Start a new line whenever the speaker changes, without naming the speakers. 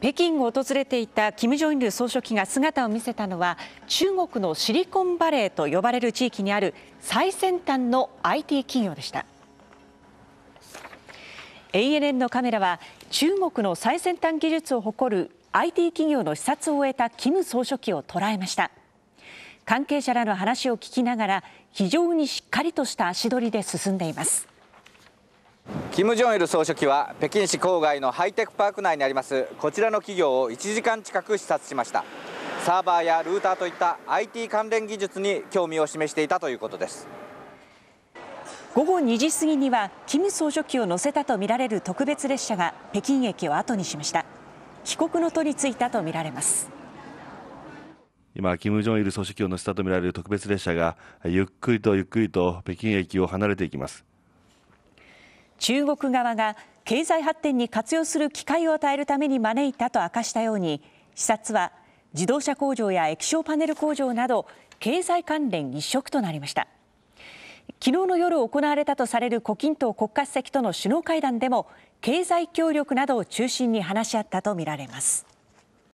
北京を訪れていた金正日総書記が姿を見せたのは中国のシリコンバレーと呼ばれる地域にある最先端の IT 企業でした ANN のカメラは中国の最先端技術を誇る IT 企業の視察を終えた金総書記を捉えました関係者らの話を聞きながら非常にしっかりとした足取りで進んでいます
金正日総書記は北京市郊外のハイテクパーク内にありますこちらの企業を1時間近く視察しましたサーバーやルーターといった IT 関連技術に興味を示していたということです
午後2時過ぎには金総書記を乗せたとみられる特別列車が北京駅を後にしました帰国の途に着いたとみられます
今、金正日総書記を乗せたとみられる特別列車がゆっくりとゆっくりと北京駅を離れていきます
中国側が経済発展に活用する機会を与えるために招いたと明かしたように視察は自動車工場や液晶パネル工場など経済関連一色となりました昨日の夜行われたとされる胡錦涛国家主席との首脳会談でも経済協力などを中心に話し合ったとみられます